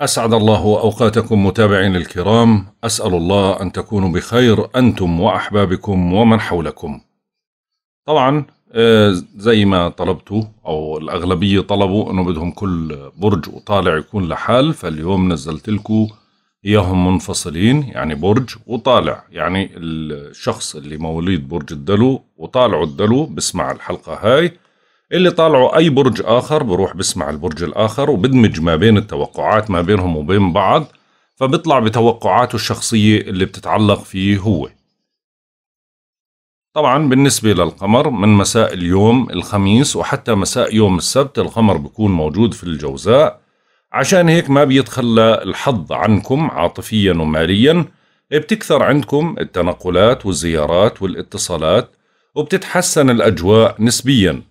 أسعد الله أوقاتكم متابعين الكرام أسأل الله أن تكونوا بخير أنتم وأحبابكم ومن حولكم طبعا آه، زي ما طلبتوا أو الأغلبية طلبوا أنه بدهم كل برج وطالع يكون لحال فاليوم نزلت لكم إياهم منفصلين يعني برج وطالع يعني الشخص اللي مواليد برج الدلو وطالعوا الدلو بسمع الحلقة هاي اللي طالعوا أي برج آخر بروح بسمع البرج الآخر وبدمج ما بين التوقعات ما بينهم وبين بعض فبيطلع بتوقعاته الشخصية اللي بتتعلق فيه هو طبعا بالنسبة للقمر من مساء اليوم الخميس وحتى مساء يوم السبت القمر بيكون موجود في الجوزاء عشان هيك ما بيتخلى الحظ عنكم عاطفيا وماليا بتكثر عندكم التنقلات والزيارات والاتصالات وبتتحسن الأجواء نسبياً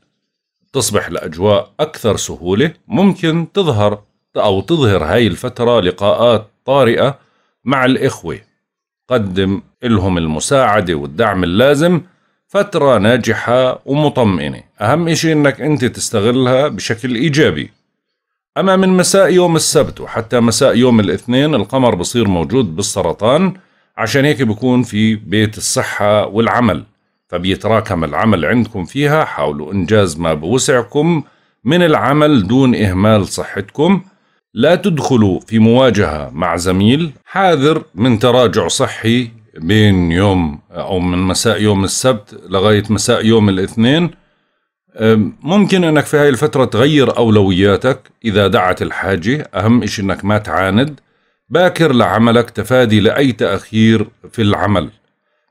تصبح الأجواء أكثر سهولة ممكن تظهر أو تظهر هاي الفترة لقاءات طارئة مع الإخوة قدم لهم المساعدة والدعم اللازم فترة ناجحة ومطمئنة أهم إشي أنك أنت تستغلها بشكل إيجابي أما من مساء يوم السبت وحتى مساء يوم الاثنين القمر بصير موجود بالسرطان عشان هيك بكون في بيت الصحة والعمل فبيتراكم العمل عندكم فيها حاولوا إنجاز ما بوسعكم من العمل دون إهمال صحتكم لا تدخلوا في مواجهة مع زميل حاذر من تراجع صحي بين يوم أو من مساء يوم السبت لغاية مساء يوم الاثنين ممكن أنك في هاي الفترة تغير أولوياتك إذا دعت الحاجة أهم إشي أنك ما تعاند باكر لعملك تفادي لأي تأخير في العمل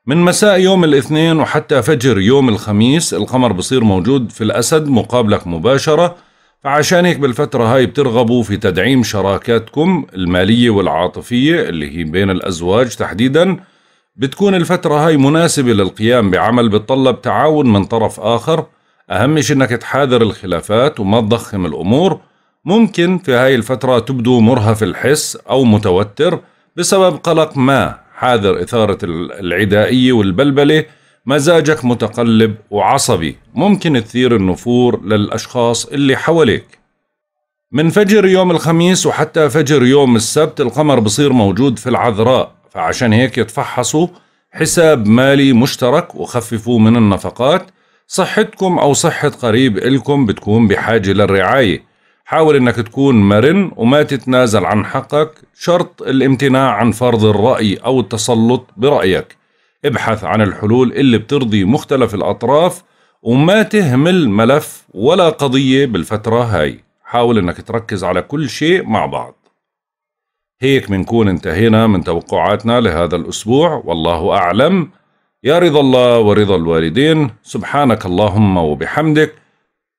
من مساء يوم الاثنين وحتى فجر يوم الخميس القمر بصير موجود في الأسد مقابلك مباشرة فعشان هيك بالفترة هاي بترغبوا في تدعيم شراكاتكم المالية والعاطفية اللي هي بين الأزواج تحديدا بتكون الفترة هاي مناسبة للقيام بعمل بتطلب تعاون من طرف آخر أهم شيء أنك تحاذر الخلافات وما تضخم الأمور ممكن في هاي الفترة تبدو مرهف الحس أو متوتر بسبب قلق ما حاذر إثارة العدائية والبلبلة مزاجك متقلب وعصبي ممكن تثير النفور للأشخاص اللي حواليك من فجر يوم الخميس وحتى فجر يوم السبت القمر بصير موجود في العذراء فعشان هيك يتفحصوا حساب مالي مشترك وخففوا من النفقات صحتكم أو صحة قريب إلكم بتكون بحاجة للرعاية حاول انك تكون مرن وما تتنازل عن حقك شرط الامتناع عن فرض الرأي او التسلط برأيك ابحث عن الحلول اللي بترضي مختلف الأطراف وما تهمل ملف ولا قضية بالفترة هاي حاول انك تركز على كل شيء مع بعض هيك منكون انتهينا من توقعاتنا لهذا الأسبوع والله أعلم يا رضا الله ورضا الوالدين سبحانك اللهم وبحمدك